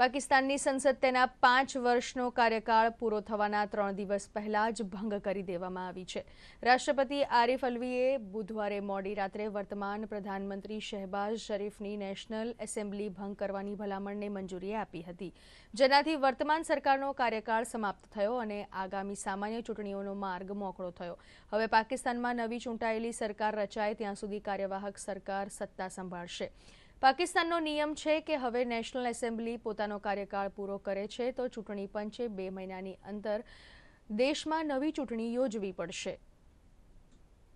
પાકિસ્તાનની સંસદ તેના પાંચ વર્ષનો કાર્યકાળ પૂરો થવાના ત્રણ દિવસ પહેલા જ ભંગ કરી દેવામાં આવી છે રાષ્ટ્રપતિ આરિફ અલવીએ બુધવારે મોડી રાત્રે વર્તમાન પ્રધાનમંત્રી શહેબાઝ શરીફની નેશનલ એસેમ્બલી ભંગ કરવાની ભલામણને મંજૂરી આપી હતી જેનાથી વર્તમાન સરકારનો કાર્યકાળ સમાપ્ત થયો અને આગામી સામાન્ય ચૂંટણીઓનો માર્ગ મોકળો થયો હવે પાકિસ્તાનમાં નવી ચૂંટાયેલી સરકાર રચાય ત્યાં સુધી કાર્યવાહક સરકાર સત્તા સંભાળશે પાકિસ્તાનનો નિયમ છે કે હવે નેશનલ એસેમ્બલી પોતાનો કાર્યકાળ પૂરો કરે છે તો ચૂંટણી પંચે બે મહિનાની અંદર દેશમાં નવી ચૂંટણી યોજવી પડશે